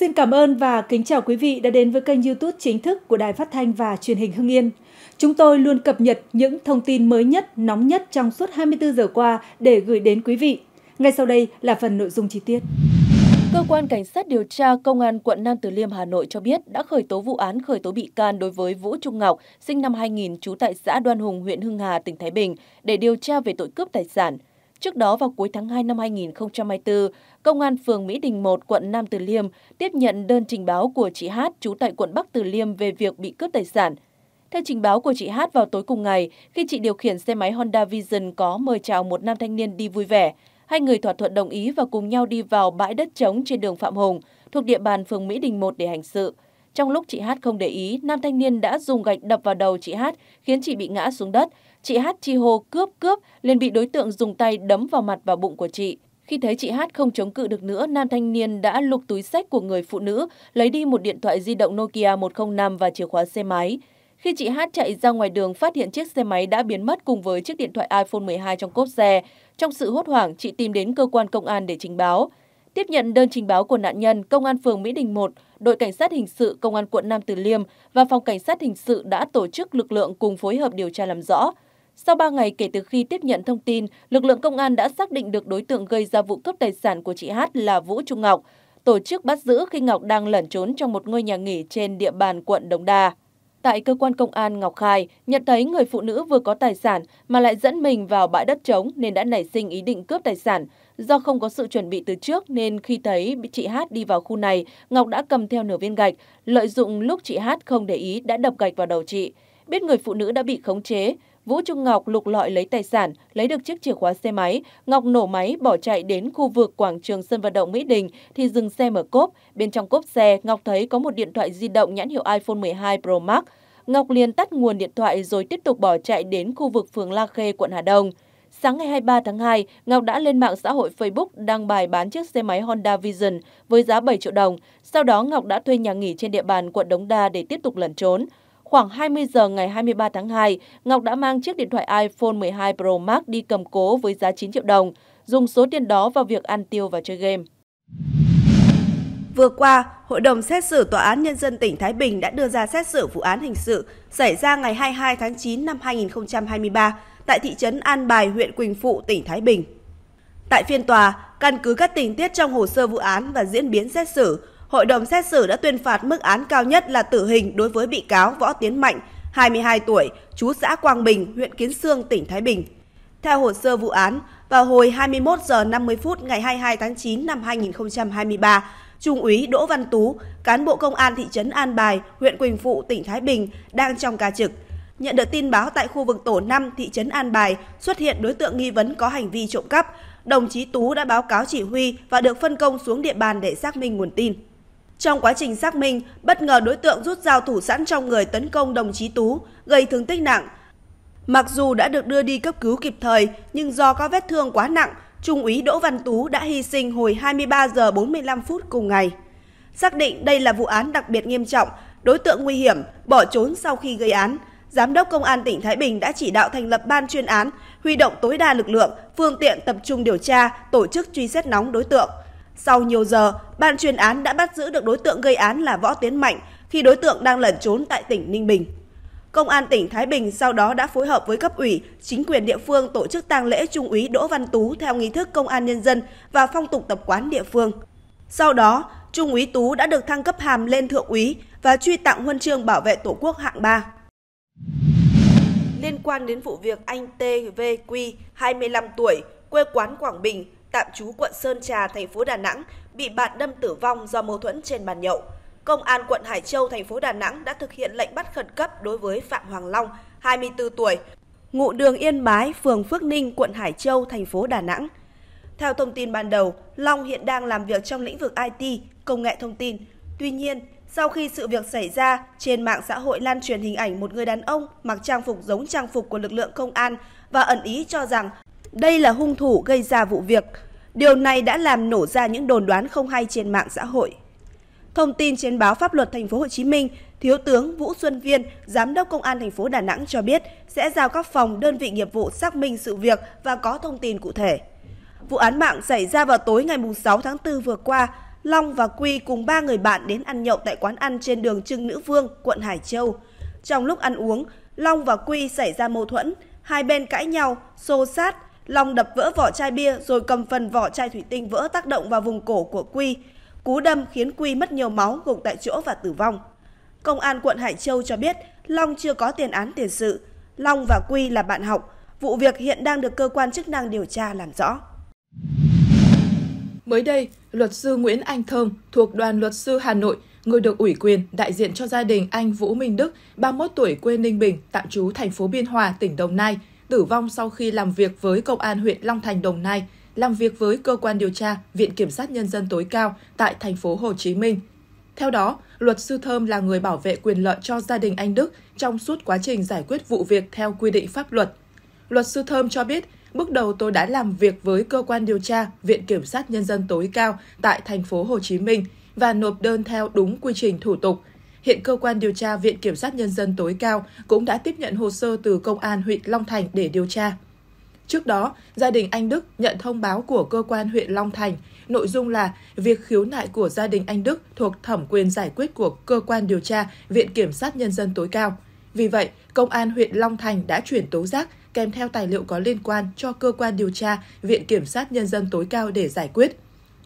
Xin cảm ơn và kính chào quý vị đã đến với kênh YouTube chính thức của Đài Phát thanh và Truyền hình Hưng Yên. Chúng tôi luôn cập nhật những thông tin mới nhất, nóng nhất trong suốt 24 giờ qua để gửi đến quý vị. Ngay sau đây là phần nội dung chi tiết. Cơ quan Cảnh sát điều tra Công an quận Nam Từ Liêm, Hà Nội cho biết đã khởi tố vụ án khởi tố bị can đối với Vũ Trung Ngọc, sinh năm 2000, trú tại xã Đoan Hùng, huyện Hưng Hà, tỉnh Thái Bình, để điều tra về tội cướp tài sản. Trước đó vào cuối tháng 2 năm 2024, Công an phường Mỹ Đình 1, quận Nam Từ Liêm tiếp nhận đơn trình báo của chị Hát trú tại quận Bắc Từ Liêm về việc bị cướp tài sản. Theo trình báo của chị Hát vào tối cùng ngày, khi chị điều khiển xe máy Honda Vision có mời chào một nam thanh niên đi vui vẻ, hai người thỏa thuận đồng ý và cùng nhau đi vào bãi đất trống trên đường Phạm Hùng, thuộc địa bàn phường Mỹ Đình 1 để hành sự. Trong lúc chị Hát không để ý, nam thanh niên đã dùng gạch đập vào đầu chị Hát, khiến chị bị ngã xuống đất. Chị Hát chi hô cướp cướp, liền bị đối tượng dùng tay đấm vào mặt và bụng của chị. Khi thấy chị Hát không chống cự được nữa, nam thanh niên đã lục túi sách của người phụ nữ, lấy đi một điện thoại di động Nokia 105 và chìa khóa xe máy. Khi chị Hát chạy ra ngoài đường phát hiện chiếc xe máy đã biến mất cùng với chiếc điện thoại iPhone 12 trong cốp xe. Trong sự hốt hoảng, chị tìm đến cơ quan công an để trình báo. Tiếp nhận đơn trình báo của nạn nhân, Công an phường Mỹ Đình 1, đội cảnh sát hình sự Công an quận Nam Từ Liêm và phòng cảnh sát hình sự đã tổ chức lực lượng cùng phối hợp điều tra làm rõ. Sau 3 ngày kể từ khi tiếp nhận thông tin, lực lượng công an đã xác định được đối tượng gây ra vụ cướp tài sản của chị Hát là Vũ Trung Ngọc, tổ chức bắt giữ khi Ngọc đang lẩn trốn trong một ngôi nhà nghỉ trên địa bàn quận Đồng Đa. Tại cơ quan công an, Ngọc khai nhận thấy người phụ nữ vừa có tài sản mà lại dẫn mình vào bãi đất trống nên đã nảy sinh ý định cướp tài sản. Do không có sự chuẩn bị từ trước nên khi thấy chị Hát đi vào khu này, Ngọc đã cầm theo nửa viên gạch, lợi dụng lúc chị Hát không để ý đã đập gạch vào đầu chị. Biết người phụ nữ đã bị khống chế, Vũ Trung Ngọc lục lọi lấy tài sản, lấy được chiếc chìa khóa xe máy. Ngọc nổ máy bỏ chạy đến khu vực quảng trường sân vận động Mỹ Đình thì dừng xe mở cốp. Bên trong cốp xe, Ngọc thấy có một điện thoại di động nhãn hiệu iPhone 12 Pro Max. Ngọc liền tắt nguồn điện thoại rồi tiếp tục bỏ chạy đến khu vực phường La Khê, quận Hà Đông. Sáng ngày 23 tháng 2, Ngọc đã lên mạng xã hội Facebook đăng bài bán chiếc xe máy Honda Vision với giá 7 triệu đồng. Sau đó Ngọc đã thuê nhà nghỉ trên địa bàn quận Đống Đa để tiếp tục lẩn trốn. Khoảng 20 giờ ngày 23 tháng 2, Ngọc đã mang chiếc điện thoại iPhone 12 Pro Max đi cầm cố với giá 9 triệu đồng, dùng số tiền đó vào việc ăn tiêu và chơi game. Vừa qua, Hội đồng xét xử Tòa án Nhân dân tỉnh Thái Bình đã đưa ra xét xử vụ án hình sự xảy ra ngày 22 tháng 9 năm 2023 tại thị trấn An Bài, huyện Quỳnh Phụ, tỉnh Thái Bình. Tại phiên tòa, căn cứ các tình tiết trong hồ sơ vụ án và diễn biến xét xử, hội đồng xét xử đã tuyên phạt mức án cao nhất là tử hình đối với bị cáo Võ Tiến Mạnh, 22 tuổi, chú xã Quang Bình, huyện Kiến Sương, tỉnh Thái Bình. Theo hồ sơ vụ án, vào hồi 21 giờ 50 phút ngày 22 tháng 9 năm 2023, Trung úy Đỗ Văn Tú, cán bộ công an thị trấn An Bài, huyện Quỳnh Phụ, tỉnh Thái Bình đang trong ca trực. Nhận được tin báo tại khu vực tổ 5 thị trấn An Bài xuất hiện đối tượng nghi vấn có hành vi trộm cắp, đồng chí Tú đã báo cáo chỉ huy và được phân công xuống địa bàn để xác minh nguồn tin. Trong quá trình xác minh, bất ngờ đối tượng rút dao thủ sẵn trong người tấn công đồng chí Tú, gây thương tích nặng. Mặc dù đã được đưa đi cấp cứu kịp thời, nhưng do có vết thương quá nặng, Trung úy Đỗ Văn Tú đã hy sinh hồi 23 giờ 45 phút cùng ngày. Xác định đây là vụ án đặc biệt nghiêm trọng, đối tượng nguy hiểm, bỏ trốn sau khi gây án. Giám đốc Công an tỉnh Thái Bình đã chỉ đạo thành lập ban chuyên án, huy động tối đa lực lượng, phương tiện tập trung điều tra, tổ chức truy xét nóng đối tượng – sau nhiều giờ, ban chuyên án đã bắt giữ được đối tượng gây án là Võ Tiến Mạnh khi đối tượng đang lẩn trốn tại tỉnh Ninh Bình. Công an tỉnh Thái Bình sau đó đã phối hợp với cấp ủy, chính quyền địa phương tổ chức tang lễ Trung úy Đỗ Văn Tú theo nghi thức công an nhân dân và phong tục tập quán địa phương. Sau đó, Trung úy Tú đã được thăng cấp hàm lên thượng úy và truy tặng huân chương bảo vệ Tổ quốc hạng 3. Liên quan đến vụ việc anh t.v.q. 25 tuổi, quê quán Quảng Bình, tạm trú quận Sơn Trà, thành phố Đà Nẵng bị bạn đâm tử vong do mâu thuẫn trên bàn nhậu. Công an quận Hải Châu, thành phố Đà Nẵng đã thực hiện lệnh bắt khẩn cấp đối với Phạm Hoàng Long, 24 tuổi, ngụ đường Yên Bái, phường Phước Ninh, quận Hải Châu, thành phố Đà Nẵng. Theo thông tin ban đầu, Long hiện đang làm việc trong lĩnh vực IT, công nghệ thông tin. Tuy nhiên, sau khi sự việc xảy ra, trên mạng xã hội lan truyền hình ảnh một người đàn ông mặc trang phục giống trang phục của lực lượng công an và ẩn ý cho rằng đây là hung thủ gây ra vụ việc. Điều này đã làm nổ ra những đồn đoán không hay trên mạng xã hội. Thông tin trên báo Pháp luật Thành phố Hồ Chí Minh, Thiếu tướng Vũ Xuân Viên, Giám đốc Công an thành phố Đà Nẵng cho biết sẽ giao các phòng đơn vị nghiệp vụ xác minh sự việc và có thông tin cụ thể. Vụ án mạng xảy ra vào tối ngày 6 tháng 4 vừa qua, Long và Quy cùng ba người bạn đến ăn nhậu tại quán ăn trên đường Trưng Nữ Vương, quận Hải Châu. Trong lúc ăn uống, Long và Quy xảy ra mâu thuẫn, hai bên cãi nhau, xô sát, Long đập vỡ vỏ chai bia rồi cầm phần vỏ chai thủy tinh vỡ tác động vào vùng cổ của Quy. Cú đâm khiến Quy mất nhiều máu, gục tại chỗ và tử vong. Công an quận Hải Châu cho biết Long chưa có tiền án tiền sự. Long và Quy là bạn học. Vụ việc hiện đang được cơ quan chức năng điều tra làm rõ. Mới đây, luật sư Nguyễn Anh Thơm thuộc đoàn luật sư Hà Nội, người được ủy quyền đại diện cho gia đình anh Vũ Minh Đức, 31 tuổi quê Ninh Bình, tạm trú thành phố Biên Hòa, tỉnh Đồng Nai, tử vong sau khi làm việc với Công an huyện Long Thành, Đồng Nai, làm việc với cơ quan điều tra Viện Kiểm sát Nhân dân tối cao tại thành phố Hồ Chí Minh. Theo đó, luật sư Thơm là người bảo vệ quyền lợi cho gia đình anh Đức trong suốt quá trình giải quyết vụ việc theo quy định pháp luật. Luật sư Thơm cho biết, bước đầu tôi đã làm việc với cơ quan điều tra Viện Kiểm sát Nhân dân tối cao tại thành phố Hồ Chí Minh và nộp đơn theo đúng quy trình thủ tục – Hiện cơ quan điều tra Viện Kiểm sát Nhân dân tối cao cũng đã tiếp nhận hồ sơ từ Công an huyện Long Thành để điều tra. Trước đó, gia đình anh Đức nhận thông báo của cơ quan huyện Long Thành, nội dung là việc khiếu nại của gia đình anh Đức thuộc thẩm quyền giải quyết của cơ quan điều tra Viện Kiểm sát Nhân dân tối cao. Vì vậy, Công an huyện Long Thành đã chuyển tố giác kèm theo tài liệu có liên quan cho cơ quan điều tra Viện Kiểm sát Nhân dân tối cao để giải quyết.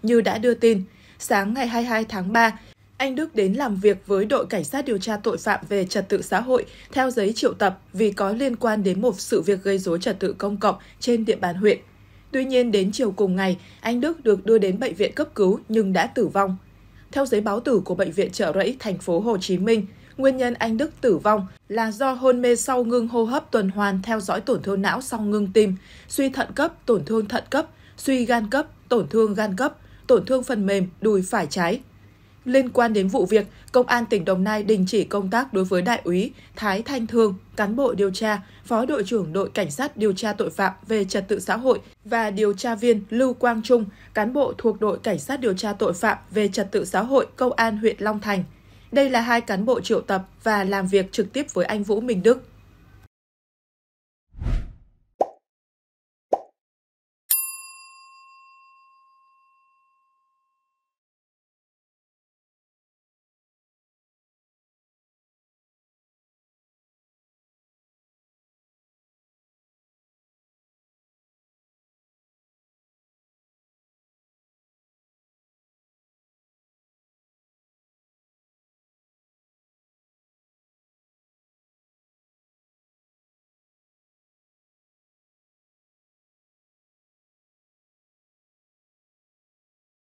Như đã đưa tin, sáng ngày 22 tháng 3, anh Đức đến làm việc với đội cảnh sát điều tra tội phạm về trật tự xã hội theo giấy triệu tập vì có liên quan đến một sự việc gây rối trật tự công cộng trên địa bàn huyện. Tuy nhiên đến chiều cùng ngày, anh Đức được đưa đến bệnh viện cấp cứu nhưng đã tử vong. Theo giấy báo tử của bệnh viện Trợ Rẫy thành phố Hồ Chí Minh, nguyên nhân anh Đức tử vong là do hôn mê sau ngưng hô hấp tuần hoàn theo dõi tổn thương não sau ngưng tim, suy thận cấp, tổn thương thận cấp, suy gan cấp, tổn thương gan cấp, tổn thương phần mềm đùi phải trái, Liên quan đến vụ việc, Công an tỉnh Đồng Nai đình chỉ công tác đối với Đại úy Thái Thanh Thương, cán bộ điều tra, Phó đội trưởng đội Cảnh sát điều tra tội phạm về trật tự xã hội và điều tra viên Lưu Quang Trung, cán bộ thuộc đội Cảnh sát điều tra tội phạm về trật tự xã hội Công an huyện Long Thành. Đây là hai cán bộ triệu tập và làm việc trực tiếp với anh Vũ Minh Đức.